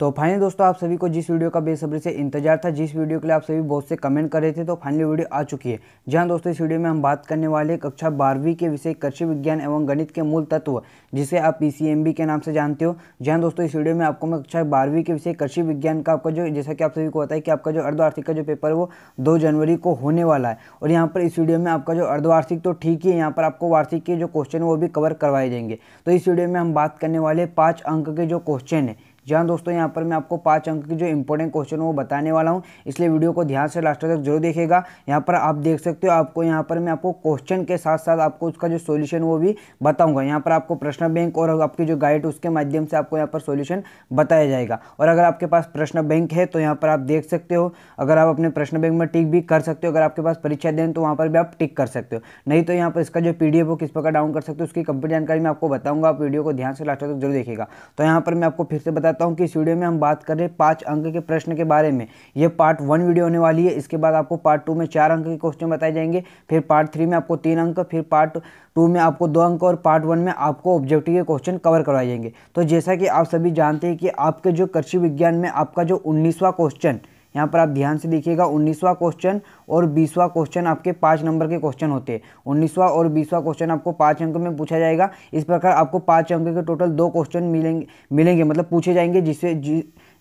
तो फाइनली दोस्तों आप सभी को जिस वीडियो का बेसब्री से इंतजार था जिस वीडियो के लिए आप सभी बहुत से कमेंट कर रहे थे तो फाइनली वीडियो आ चुकी है जहां दोस्तों इस वीडियो में हम बात करने वाले कक्षा बारहवीं के विषय कृषि विज्ञान एवं गणित के मूल तत्व जिसे आप पी के नाम से जानते हो जहाँ दोस्तों इस वीडियो में आपको मैं कक्षा बारहवीं के विषय कृषि विज्ञान का आपका जो जैसा कि आप सभी को पता है कि आपका जो अर्धवार्षिक का जो पेपर वो दो जनवरी को होने वाला है और यहाँ पर इस वीडियो में आपका जो अर्धवार्षिक तो ठीक ही है यहाँ पर आपको वार्षिक के जो क्वेश्चन वो भी कवर करवाए जाएंगे तो इस वीडियो में हम बात करने वाले पाँच अंक के जो क्वेश्चन है जी हाँ दोस्तों यहाँ पर मैं आपको पांच अंक की जो इंपॉर्टेंट क्वेश्चन है वो बताने वाला हूँ इसलिए वीडियो को ध्यान से लास्ट तक जरूर देखेगा यहाँ पर आप देख सकते हो आपको यहाँ पर मैं आपको क्वेश्चन के साथ साथ आपको उसका जो सोल्यूशन वो भी बताऊँगा यहाँ पर आपको प्रश्न बैंक और आपकी जो गाइड उसके माध्यम से आपको यहाँ पर सोल्यूशन बताया जाएगा और अगर आपके पास प्रश्न बैंक है तो यहाँ पर आप देख सकते हो अगर आप अपने प्रश्न बैंक में टिक भी कर सकते हो अगर आपके पास परीक्षा दें तो वहाँ पर भी आप टिक कर सकते हो नहीं तो यहाँ पर इसका जो पी वो किस प्रकार डाउन कर सकते हो उसकी कंप्लीट जानकारी मैं आपको बताऊँगा आप वीडियो को ध्यान से लास्ट तक जरूर देखेगा तो यहाँ पर मैं आपको फिर से बता बताता हूँ कि इस वीडियो में हम बात कर रहे हैं पाँच अंक के प्रश्न के बारे में ये पार्ट वन वीडियो होने वाली है इसके बाद आपको पार्ट टू में चार अंक के क्वेश्चन बताए जाएंगे फिर पार्ट थ्री में आपको तीन अंक फिर पार्ट टू में आपको दो अंक और पार्ट वन में आपको ऑब्जेक्टिव के क्वेश्चन कवर करवाए जाएंगे तो जैसा कि आप सभी जानते हैं कि आपके जो कृषि विज्ञान में आपका जो उन्नीसवा क्वेश्चन यहाँ पर आप ध्यान से देखिएगा उन्नीसवा क्वेश्चन और बीसवा क्वेश्चन आपके पाँच नंबर के क्वेश्चन होते हैं उन्नीसवा और बीसवा क्वेश्चन आपको पाँच अंक में पूछा जाएगा इस प्रकार आपको पाँच अंक के टोटल दो क्वेश्चन मिलेंगे मिलेंगे मतलब पूछे जाएंगे जिससे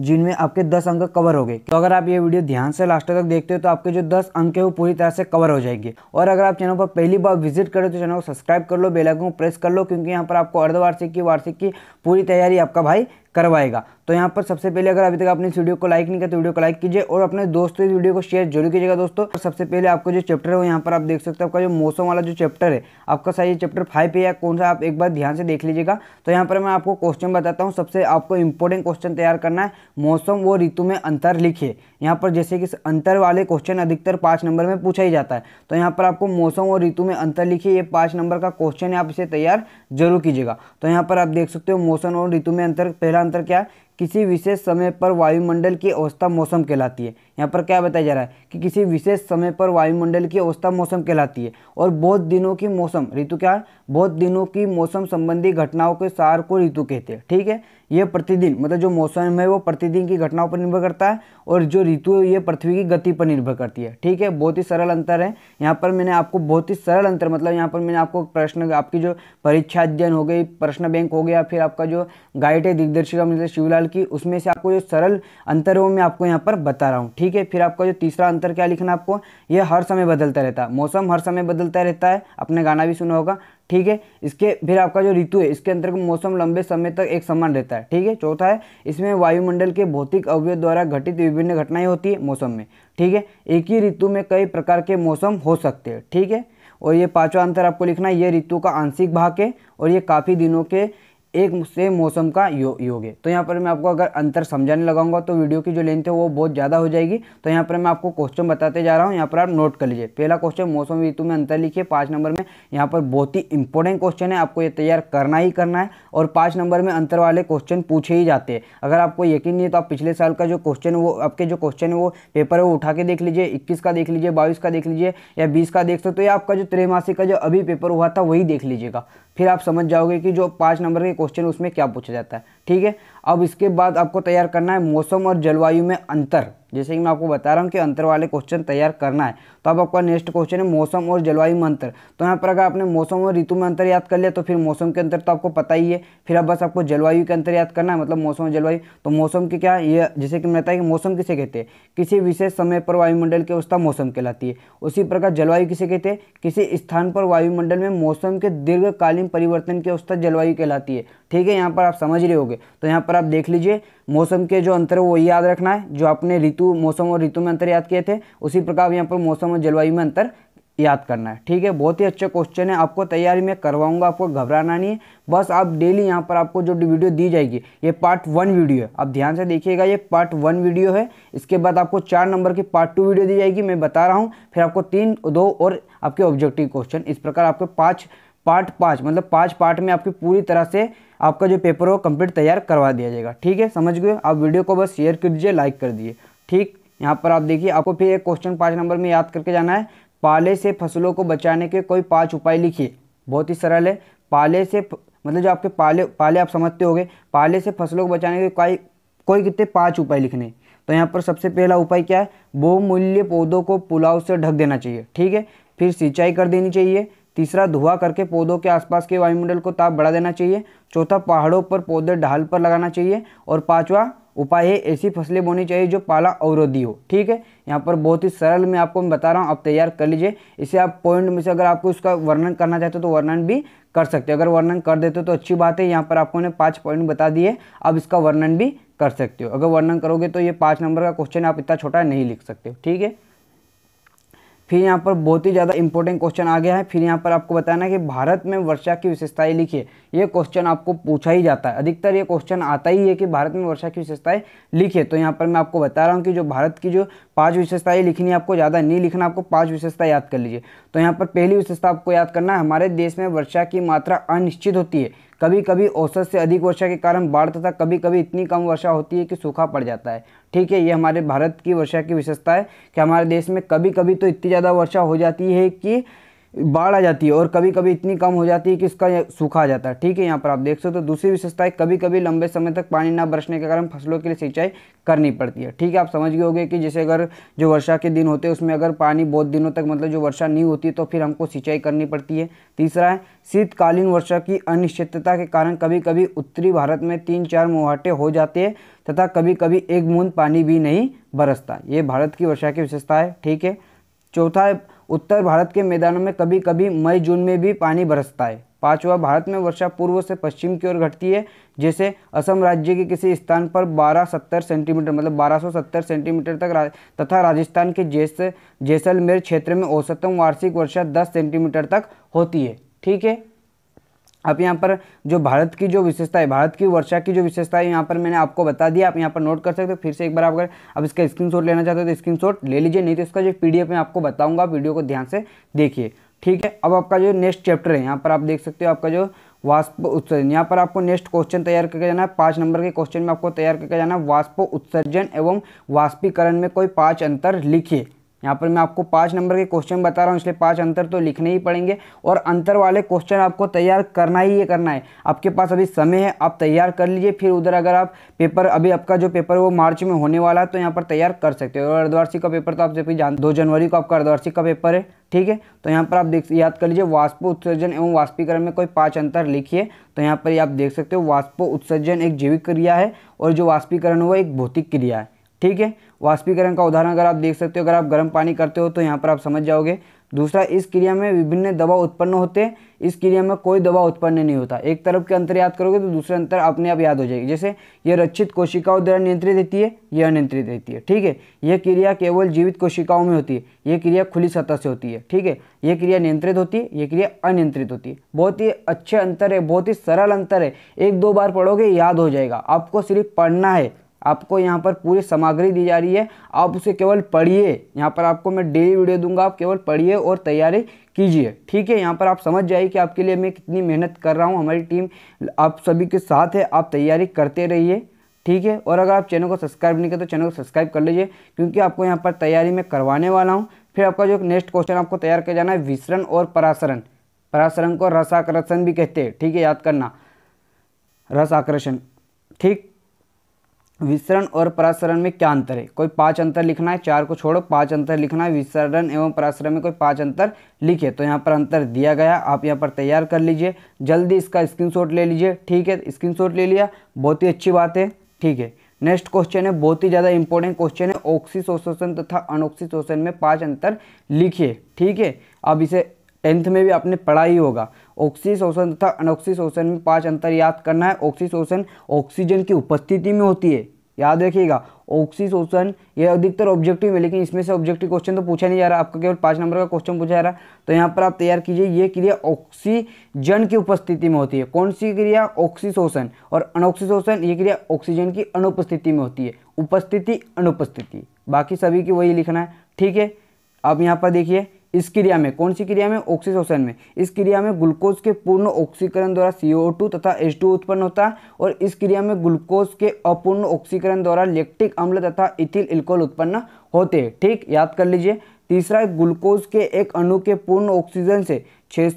जिनमें आपके दस अंक कवर हो गए तो अगर आप ये वीडियो ध्यान से लास्ट तक देखते हो तो आपके जो दस अंक है वो पूरी तरह से कवर हो जाएंगे और अगर आप चैनल पर पहली बार विजिट करें तो चैनल को सब्सक्राइब कर लो आइकन को प्रेस कर लो क्योंकि यहाँ पर आपको अर्धवार्षिक की वार्षिक की पूरी तैयारी आपका भाई करवाएगा तो यहाँ पर सबसे पहले अगर अभी तक आपने इस वीडियो को लाइक नहीं किया तो वीडियो को लाइक कीजिए और अपने दोस्तों इस वीडियो को शेयर जरूर कीजिएगा दोस्तों सबसे पहले आपको जो चैप्टर है वो यहाँ पर आप देख सकते हो आपका जो मौसम वाला जो चैप्टर है आपका सही चैप्टर फाइव है या कौन सा आप एक बार ध्यान से देख लीजिएगा तो यहाँ पर मैं आपको क्वेश्चन बताता हूँ सबसे आपको इंपॉर्टेंट क्वेश्चन तैयार करना है मौसम व ऋतु में अंतर लिखिए यहाँ पर जैसे कि अंतर वाले क्वेश्चन अधिकतर पाँच नंबर में पूछा ही जाता है तो यहाँ पर आपको मौसम और ऋतु में अंतर लिखिए ये पाँच नंबर का क्वेश्चन है आप इसे तैयार जरूर कीजिएगा तो यहाँ पर आप देख सकते हो मौसम और ऋतु में अंतर पहला इसका आंसर क्या किसी विशेष समय पर वायुमंडल की अवस्था मौसम कहलाती है यहाँ पर क्या बताया जा रहा है कि किसी विशेष समय पर वायुमंडल की अवस्था मौसम कहलाती है और बहुत दिनों की मौसम ऋतु क्या है बहुत दिनों की मौसम संबंधी घटनाओं के सार को ऋतु कहते हैं ठीक है यह प्रतिदिन मतलब जो मौसम है वो प्रतिदिन की घटनाओं पर निर्भर करता है और जो ऋतु है ये पृथ्वी की गति पर निर्भर करती है ठीक है बहुत ही सरल अंतर है यहाँ पर मैंने आपको बहुत ही सरल अंतर मतलब यहाँ पर मैंने आपको प्रश्न आपकी जो परीक्षा अध्ययन हो गई प्रश्न बैंक हो गया फिर आपका जो गाइड है दिग्दर्शिका मतलब शिवलाल सरल की उसमें से आपको जो सरल अंतर है वो मैं आपको यहाँ पर बता रहा हूँ ठीक है फिर आपका जो तीसरा अंतर क्या लिखना आपको ये हर समय बदलता रहता है मौसम हर समय बदलता रहता है आपने गाना भी सुना होगा ठीक है इसके फिर आपका जो ऋतु है इसके अंतर्गत मौसम लंबे समय तक एक समान रहता है ठीक है चौथा है इसमें वायुमंडल के भौतिक अवयव द्वारा घटित विभिन्न घटनाएं होती है मौसम में ठीक है एक ही ऋतु में कई प्रकार के मौसम हो सकते हैं ठीक है और ये पांचवा अंतर आपको लिखना है ये ऋतु का आंशिक भाग है और ये काफ़ी दिनों के एक से मौसम का यो, योग है तो यहाँ पर मैं आपको अगर अंतर समझाने लगाऊंगा तो वीडियो की जो लेंथ है वो बहुत ज़्यादा हो जाएगी तो यहाँ पर मैं आपको क्वेश्चन बताते जा रहा हूँ यहाँ पर आप नोट कर लीजिए पहला क्वेश्चन मौसम ऋतु में अंतर लिखिए पाँच नंबर में यहाँ पर बहुत ही इंपॉर्टेंट क्वेश्चन है आपको ये तैयार करना ही करना है और पाँच नंबर में अंतर वाले क्वेश्चन पूछे ही जाते हैं अगर आपको यकीन नहीं है तो आप पिछले साल का जो क्वेश्चन वो आपके जो क्वेश्चन है वो पेपर है वो उठा के देख लीजिए इक्कीस का देख लीजिए बाईस का देख लीजिए या बीस का देख सकते हो या आपका जो त्रैमासिक का जो अभी पेपर हुआ था वही देख लीजिएगा फिर आप समझ जाओगे कि जो पाँच नंबर के क्वेश्चन उसमें क्या पूछा जाता है ठीक है अब इसके बाद आपको तैयार करना है मौसम और जलवायु में अंतर जैसे कि मैं आपको बता रहा हूँ कि अंतर वाले क्वेश्चन तैयार करना है तो अब आपका नेक्स्ट क्वेश्चन है मौसम और जलवायु में अंतर तो यहाँ पर अगर आपने मौसम और ऋतु में अंतर याद कर लिया तो फिर मौसम के अंतर तो आपको पता ही है फिर अब बस आपको जलवायु के अंतर याद करना है मतलब मौसम और जलवायु तो मौसम की क्या ये जैसे कि मैं बताया कि मौसम किसे कहते हैं किसी विशेष समय पर वायुमंडल की अवस्था मौसम कहलाती है उसी प्रकार जलवायु किसे कहते हैं किसी स्थान पर वायुमंडल में मौसम के दीर्घकालीन परिवर्तन की अवस्था जलवायु कहलाती है ठीक है यहाँ पर आप समझ रहे होगे तो यहाँ पर आप देख लीजिए मौसम के जो अंतर है वो याद रखना है जो आपने ऋतु मौसम और ऋतु में अंतर याद किए थे उसी प्रकार यहाँ पर मौसम और जलवायु में अंतर याद करना है ठीक है बहुत ही अच्छा क्वेश्चन है आपको तैयारी में करवाऊंगा आपको घबराना नहीं है बस आप डेली यहाँ पर आपको जो वीडियो दी जाएगी ये पार्ट वन वीडियो है आप ध्यान से देखिएगा ये पार्ट वन वीडियो है इसके बाद आपको चार नंबर की पार्ट टू वीडियो दी जाएगी मैं बता रहा हूँ फिर आपको तीन दो और आपके ऑब्जेक्टिव क्वेश्चन इस प्रकार आपके पाँच पार्ट पाँच मतलब पाँच पार्ट में आपकी पूरी तरह से आपका जो पेपर हो कंप्लीट तैयार करवा दिया जाएगा ठीक है समझ गए आप वीडियो को बस शेयर कर दीजिए लाइक कर दीजिए ठीक यहाँ पर आप देखिए आपको फिर एक क्वेश्चन पाँच नंबर में याद करके जाना है पाले से फसलों को बचाने के कोई पाँच उपाय लिखिए बहुत ही सरल है पाले से मतलब जो आपके पाले पाले आप समझते हो पाले से फसलों को बचाने के कोई कोई कितने पाँच उपाय लिखने तो यहाँ पर सबसे पहला उपाय क्या है बहुमूल्य पौधों को पुलाव से ढक देना चाहिए ठीक है फिर सिंचाई कर देनी चाहिए तीसरा धुआं करके पौधों के आसपास के वायुमंडल को ताप बढ़ा देना चाहिए चौथा पहाड़ों पर पौधे ढाल पर लगाना चाहिए और पांचवा उपाय है ऐसी फसलें बोनी चाहिए जो पाला अवरोधी हो ठीक है यहाँ पर बहुत ही सरल मैं आपको मैं बता रहा हूँ आप तैयार कर लीजिए इसे आप पॉइंट में से अगर आपको इसका वर्णन करना चाहते हो तो वर्णन भी कर सकते हो अगर वर्णन कर देते हो तो अच्छी बात है यहाँ पर आपको उन्हें पाँच पॉइंट बता दिए अब इसका वर्णन भी कर सकते हो अगर वर्णन करोगे तो ये पाँच नंबर का क्वेश्चन आप इतना छोटा नहीं लिख सकते हो ठीक है फिर यहाँ पर बहुत ही ज़्यादा इंपॉर्टेंट क्वेश्चन आ गया है फिर यहाँ पर आपको बताना है कि भारत में वर्षा की विशेषताएं लिखिए ये क्वेश्चन आपको पूछा ही जाता है अधिकतर ये क्वेश्चन आता ही है कि भारत में वर्षा की विशेषताएं लिखिए तो यहाँ पर मैं आपको बता रहा हूँ कि जो भारत की जो पाँच विशेषताएं लिखनी है आपको ज़्यादा नहीं लिखना आपको पाँच विशेषता याद कर लीजिए तो यहाँ पर पहली विशेषता आपको याद करना है हमारे देश में वर्षा की मात्रा अनिश्चित होती है कभी कभी औसत से अधिक वर्षा के कारण बाढ़ तथा कभी कभी इतनी कम वर्षा होती है कि सूखा पड़ जाता है ठीक है ये हमारे भारत की वर्षा की विशेषता है कि हमारे देश में कभी कभी तो इतनी ज़्यादा वर्षा हो जाती है कि बाढ़ आ जाती है और कभी कभी इतनी कम हो जाती है कि इसका सूखा आ जाता है ठीक है यहाँ पर आप देख सकते हो तो दूसरी विशेषता है कभी कभी लंबे समय तक पानी ना बरसने के कारण फसलों के लिए सिंचाई करनी पड़ती है ठीक है आप समझ गए होंगे कि जैसे अगर जो वर्षा के दिन होते हैं उसमें अगर पानी बहुत दिनों तक मतलब जो वर्षा नहीं होती तो फिर हमको सिंचाई करनी पड़ती है तीसरा है शीतकालीन वर्षा की अनिश्चितता के कारण कभी कभी उत्तरी भारत में तीन चार मुहाटे हो जाते हैं तथा कभी कभी एक बूंद पानी भी नहीं बरसता ये भारत की वर्षा की विशेषता है ठीक है चौथा है उत्तर भारत के मैदानों में कभी कभी मई जून में भी पानी बरसता है पांचवा भारत में वर्षा पूर्व से पश्चिम की ओर घटती है जैसे असम राज्य के किसी स्थान पर 1270 सेंटीमीटर मतलब 1270 सेंटीमीटर तक रा, तथा राजस्थान के जैस जैसलमेर क्षेत्र में औसतम वार्षिक वर्षा 10 सेंटीमीटर तक होती है ठीक है आप यहाँ पर जो भारत की जो विशेषता है भारत की वर्षा की जो विशेषता है यहाँ पर मैंने आपको बता दिया आप यहाँ पर नोट कर सकते हो फिर से एक बार आप अगर अब इसका स्क्रीनशॉट लेना चाहते हो तो स्क्रीनशॉट ले लीजिए नहीं तो इसका जो पीडीएफ मैं आपको बताऊंगा वीडियो को ध्यान से देखिए ठीक है अब आपका जो नेक्स्ट चैप्टर है यहाँ पर आप देख सकते हो आपका जो वाष्प उत्सर्जन यहाँ पर आपको नेक्स्ट क्वेश्चन तैयार करके जाना है पाँच नंबर के क्वेश्चन में आपको तैयार करके जाना है वाष्प उत्सर्जन एवं वाष्पीकरण में कोई पाँच अंतर लिखिए यहाँ पर मैं आपको पाँच नंबर के क्वेश्चन बता रहा हूँ इसलिए पाँच अंतर तो लिखने ही पड़ेंगे और अंतर वाले क्वेश्चन आपको तैयार करना ही ये करना है आपके पास अभी समय है आप तैयार कर लीजिए फिर उधर अगर आप पेपर अभी आपका जो पेपर वो मार्च में होने वाला है तो यहाँ पर तैयार कर सकते हो और अर्धवार्षिक का पेपर तो आप जब जान दो जनवरी को आपका अर्धवार्षिक का पेपर है ठीक है तो यहाँ पर आप देख याद कर लीजिए वाष्प उत्सर्जन एवं वाष्पीकरण में कोई पाँच अंतर लिखिए तो यहाँ पर आप देख सकते हो वाष्प उत्सर्जन एक जैविक क्रिया है और जो वाष्पीकरण वो एक भौतिक क्रिया है ठीक है वाष्पीकरण का उदाहरण अगर आप देख सकते हो अगर आप गर्म पानी करते हो तो यहाँ पर आप समझ जाओगे दूसरा इस क्रिया में विभिन्न दबाव उत्पन्न होते हैं इस क्रिया में कोई दबाव उत्पन्न नहीं होता एक तरफ के अंतर याद करोगे तो दूसरे अंतर अपने आप याद हो जाएगी जैसे ये रक्षित कोशिकाओं द्वारा नियंत्रित रहती है ये अनियंत्रित रहती है ठीक है यह क्रिया केवल जीवित कोशिकाओं में होती है ये क्रिया खुली सतह से होती है ठीक है ये क्रिया नियंत्रित होती है ये क्रिया अनियंत्रित होती है बहुत ही अच्छे अंतर है बहुत ही सरल अंतर है एक दो बार पढ़ोगे याद हो जाएगा आपको सिर्फ पढ़ना है आपको यहाँ पर पूरी सामग्री दी जा रही है आप उसे केवल पढ़िए यहाँ पर आपको मैं डेली वीडियो दूंगा आप केवल पढ़िए और तैयारी कीजिए ठीक है यहाँ पर आप समझ जाइए कि आपके लिए मैं कितनी मेहनत कर रहा हूँ हमारी टीम आप सभी के साथ है आप तैयारी करते रहिए ठीक है और अगर आप चैनल को सब्सक्राइब नहीं करें तो चैनल को सब्सक्राइब कर लीजिए क्योंकि आपको यहाँ पर तैयारी में करवाने वाला हूँ फिर आपका जो नेक्स्ट क्वेश्चन आपको तैयार किया जाना है विसरण और परासरण परासरण को रसाकर्षण भी कहते हैं ठीक है याद करना रस आकर्षण ठीक विसरण और परासरण में क्या अंतर है कोई पांच अंतर लिखना है चार को छोड़ो पांच अंतर लिखना है विसरण एवं परासरण में कोई पांच अंतर लिखे तो यहाँ पर अंतर दिया गया आप यहाँ पर तैयार कर लीजिए जल्दी इसका स्क्रीनशॉट ले लीजिए ठीक है स्क्रीनशॉट ले लिया बहुत ही अच्छी बात है ठीक है नेक्स्ट क्वेश्चन है बहुत ही ज़्यादा इंपॉर्टेंट क्वेश्चन है ऑक्सी शोषण तथा अनोक्सी शोषण में पाँच अंतर लिखिए ठीक है अब इसे टेंथ में भी आपने पढ़ा ही होगा ऑक्सी शोषण तथा अनोक्सी शोषण में पाँच अंतर याद करना है ऑक्सी शोषण ऑक्सीजन की उपस्थिति में होती है याद रखिएगा ऑक्सी शोषण ये अधिकतर ऑब्जेक्टिव है लेकिन इसमें से ऑब्जेक्टिव क्वेश्चन तो पूछा नहीं जा रहा आपका केवल पाँच नंबर का क्वेश्चन पूछा जा रहा है तो यहाँ पर आप तैयार कीजिए ये क्रिया ऑक्सीजन की उपस्थिति में होती है कौन सी क्रिया ऑक्सी शोषण और अनऑक्सी शोषण ये क्रिया ऑक्सीजन की अनुपस्थिति में होती है उपस्थिति अनुपस्थिति बाकी सभी की वही लिखना है ठीक है आप यहाँ पर देखिए इस क्रिया में कौन सी क्रिया में ऑक्सीशोषण में इस क्रिया में ग्लूकोज के पूर्ण ऑक्सीकरण द्वारा CO2 तथा H2 उत्पन्न होता है और इस क्रिया में ग्लूकोज के अपूर्ण ऑक्सीकरण द्वारा लेक्टिक अम्ल तथा इथिल इल्कोल उत्पन्न होते हैं ठीक याद कर लीजिए तीसरा ग्लूकोज के एक अणु के पूर्ण ऑक्सीजन से छः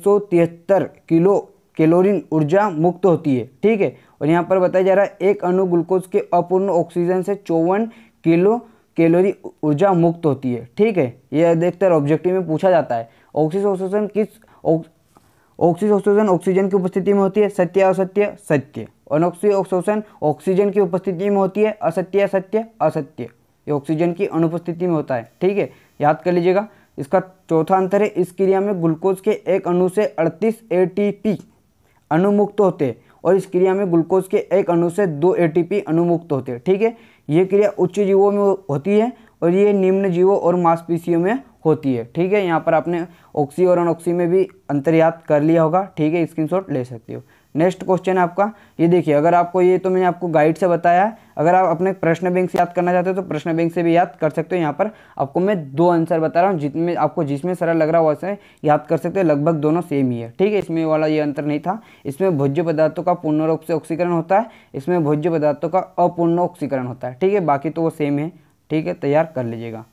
किलो कैलोरीन ऊर्जा मुक्त होती है ठीक है और यहाँ पर बताया जा रहा है एक अणु ग्लूकोज के अपूर्ण ऑक्सीजन से चौवन किलो कैलोरी ऊर्जा मुक्त होती है ठीक है ये अधिकतर ऑब्जेक्टिव में पूछा जाता है ऑक्सीसोसोसन किस ऑक्सीसोसोसन ऑक्सीजन की उपस्थिति में होती है सत्य असत्य सत्य अनोक्सी ऑक्सीजन ऑक्सीजन की उपस्थिति में होती है असत्य असत्य असत्य ये ऑक्सीजन की अनुपस्थिति में होता है ठीक है याद कर लीजिएगा इसका चौथा अंतर है इस क्रिया में ग्लूकोज के एक अणु से 38 एटीपी अनुमुक्त होते हैं और इस क्रिया में ग्लूकोज के एक अणु से दो एटीपी अनुमुक्त होते हैं ठीक है ये क्रिया उच्च जीवों में होती है और ये निम्न जीवों और मांसपेशियों में होती है ठीक है यहाँ पर आपने ऑक्सी और अनऑक्सी में भी अंतर्यात कर लिया होगा ठीक है स्क्रीनशॉट ले सकते हो नेक्स्ट क्वेश्चन आपका ये देखिए अगर आपको ये तो मैंने आपको गाइड से बताया है अगर आप अपने प्रश्न बैंक से याद करना चाहते हो तो प्रश्न बैंक से भी याद कर सकते हो यहाँ पर आपको मैं दो आंसर बता रहा हूँ जितने आपको जिसमें सरल लग रहा हो वैसे याद कर सकते हो लगभग दोनों सेम ही है ठीक है इसमें वाला ये अंतर नहीं था इसमें भोज्य पदार्थों का पूर्ण रूप से ऑक्सीकरण होता है इसमें भोज्य पदार्थों का अपूर्ण ऑक्सीकरण होता है ठीक है बाकी तो वो सेम है ठीक है तैयार कर लीजिएगा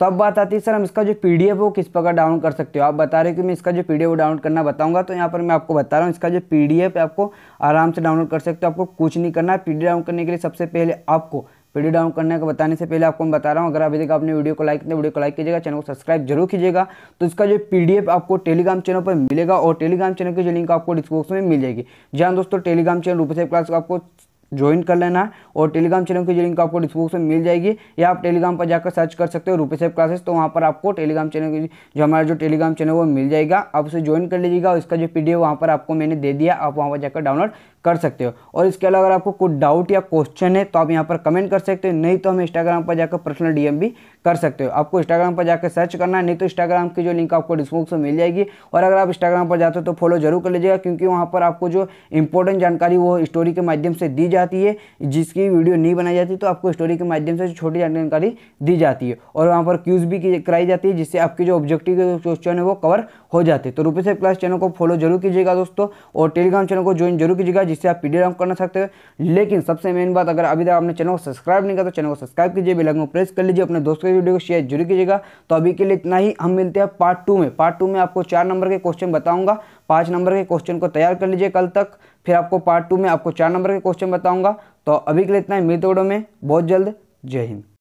तो अब बात आती है सर हम इसका जो पी वो किस प्रकार डाउनलोड कर सकते हो आप बता रहे हो कि मैं इसका जो पी डी डाउनलोड करना बताऊंगा तो यहाँ पर मैं आपको बता रहा हूँ इसका जो पी डी आपको आराम से डाउनलोड कर सकते हो आपको कुछ नहीं करना है पी डाउनलोड करने के लिए सबसे पहले आपको वीडियो डाउन करने का बताने से पहले आपको मैं बता रहा हूँ अगर अभी तक आपने वीडियो को लाइक किया वीडियो को लाइक कीजिएगा चैनल को सब्सक्राइब जरूर कीजिएगा तो इसका जो पीडीएफ आपको टेलीग्राम चैनल पर मिलेगा और टेलीग्राम चैनल की जो लिंक आपको डिस्क्रिप्शन में मिल जाएगी जहाँ दोस्तों टेलीग्राम चैनल से क्लास आपको ज्वाइन कर लेना है और टेलीग्राम चैनल की जो लिंक आपको डिस्क्रिप्शन में मिल जाएगी या आप टेलीग्राम पर जाकर सर्च कर सकते हो रुपये सेफ क्लासेस तो वहाँ पर आपको टेलीग्राम चैनल की जो हमारा जो टेलीग्राम चैनल वो मिल जाएगा आप उसे ज्वाइन कर लीजिएगा और इसका जो पी डी वहाँ पर आपको मैंने दे दिया आप वहाँ पर जाकर डाउनलोड कर सकते हो और इसके अलावा अगर आपको कुछ डाउट या क्वेश्चन है तो आप यहाँ पर कमेंट कर सकते हो नहीं तो हम इंस्टाग्राम पर जाकर पर्सनल डीएम भी कर सकते हो आपको इंस्टाग्राम पर जाकर सर्च करना है नहीं तो इंस्टाग्राम की जो लिंक आपको डिस्क्रिप्शन में मिल जाएगी और अगर आप इंस्टाग्राम पर जाते हो तो फॉलो जरूर कर लीजिएगा क्योंकि वहाँ पर आपको जो इंपॉर्टेंट जानकारी वो स्टोरी के माध्यम से दी जाती है जिसकी वीडियो नहीं बनाई जाती तो आपको स्टोरी के माध्यम से छोटी जानकारी दी जाती है और वहाँ पर क्यूज़ भी कराई जाती है जिससे आपके जो ऑब्जेक्टिव क्वेश्चन है वो कवर हो जाते हैं तो रुपये से क्लास चैनल को फॉलो जरूर कीजिएगा दोस्तों और टेलीग्राम चैनल को ज्वाइन जरूर कीजिएगा जिससे आप पीडीएफ डाउन करना सकते हो लेकिन सबसे मेन बात अगर अभी तक आपने चैनल को सब्सक्राइब नहीं किया तो चैनल को सब्सक्राइब कीजिए बेलाइकन को प्रेस कर लीजिए अपने दोस्तों की वीडियो को शेयर जरूर कीजिएगा तो अभी के लिए इतना ही हम मिलते हैं पार्ट टू में पार्ट टू में आपको चार नंबर के क्वेश्चन बताऊंगा पाँच नंबर के क्वेश्चन को तैयार कर लीजिए कल तक फिर आपको पार्ट टू में आपको चार नंबर के क्वेश्चन बताऊंगा तो अभी के लिए इतना ही मिलते वीडियो में बहुत जल्द जय हिंद